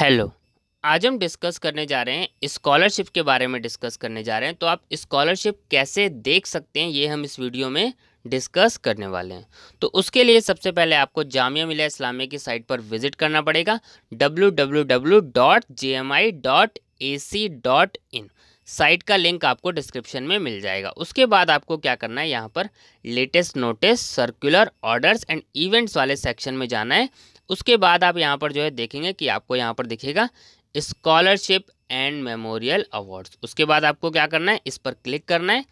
hello आज हम discuss करने जा रहे हैं स्कॉलरशिप के बारे में डिस्कस करने जा रहे हैं तो आप स्कॉलरशिप कैसे देख सकते हैं ये हम इस वीडियो में डिस्कस करने वाले हैं तो उसके लिए सबसे पहले आपको जामिया मिलिया इस्लामिया की साइट पर विजिट करना पड़ेगा www.jmi.ac.in साइट का लिंक आपको डिस्क्रिप्शन में मिल जाएगा उसके बाद आपको क्या करना है यहाँ पर latest notice circular orders and events वाले सेक्शन में जाना है उसके बाद आप यहाँ पर जो है देखेंगे कि आपको यहाँ पर दिखेगा स्कॉलरशिप एंड मेमोरियल अवार्ड्स उसके बाद आपको क्या करना है इस पर क्लिक करना है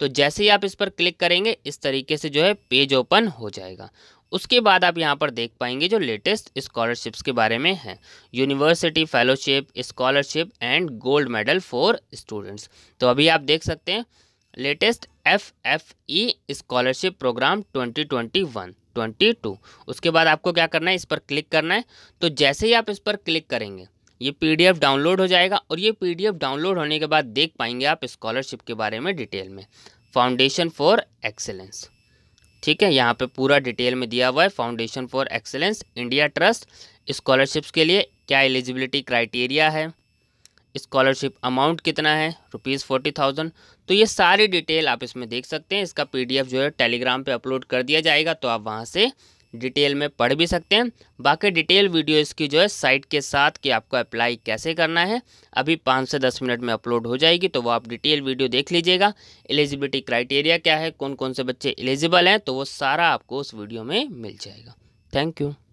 तो जैसे ही आप इस पर क्लिक करेंगे इस तरीके से जो है पेज ओपन हो जाएगा उसके बाद आप यहाँ पर देख पाएंगे जो लेटेस्ट स्कॉलरशिप्स के बारे में है university fellowship scholarship and gold medal for students तो अभी आप देख सकते हैं latest F F E scholarship program 2021 twenty two उसके बाद आपको क्या करना है इस पर क्लिक करना है तो जैसे ही आप इस पर क्लिक करेंगे ये पीडीएफ डाउनलोड हो जाएगा और ये पीडीएफ डाउनलोड होने के बाद देख पाएंगे आप स्कॉलरशिप के बारे में डिटेल में फाउंडेशन फॉर एक्सेलेंस ठीक है यहाँ पे पूरा डिटेल में दिया हुआ है foundation for excellence India trust scholarships के लिए क्या एलिजिबिलिटी क्राइटेरिया है स्कॉलरशिप अमाउंट कितना है रुपीज़ फोर्टी थाउजेंड तो ये सारी डिटेल आप इसमें देख सकते हैं इसका पीडीएफ जो है टेलीग्राम पे अपलोड कर दिया जाएगा तो आप वहाँ से डिटेल में पढ़ भी सकते हैं बाकी डिटेल वीडियो इसकी जो है साइट के साथ कि आपको अप्लाई कैसे करना है अभी पाँच से दस मिनट में अपलोड हो जाएगी तो वो आप डिटेल वीडियो देख लीजिएगा एलिजिबिलिटी क्राइटेरिया क्या है कौन कौन से बच्चे एलिजिबल हैं तो वो सारा आपको उस वीडियो में मिल जाएगा थैंक यू